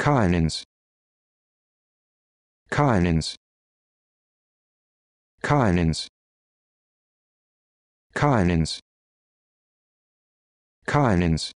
Kinins. Kinins. Kinins. Kinins. Kinins.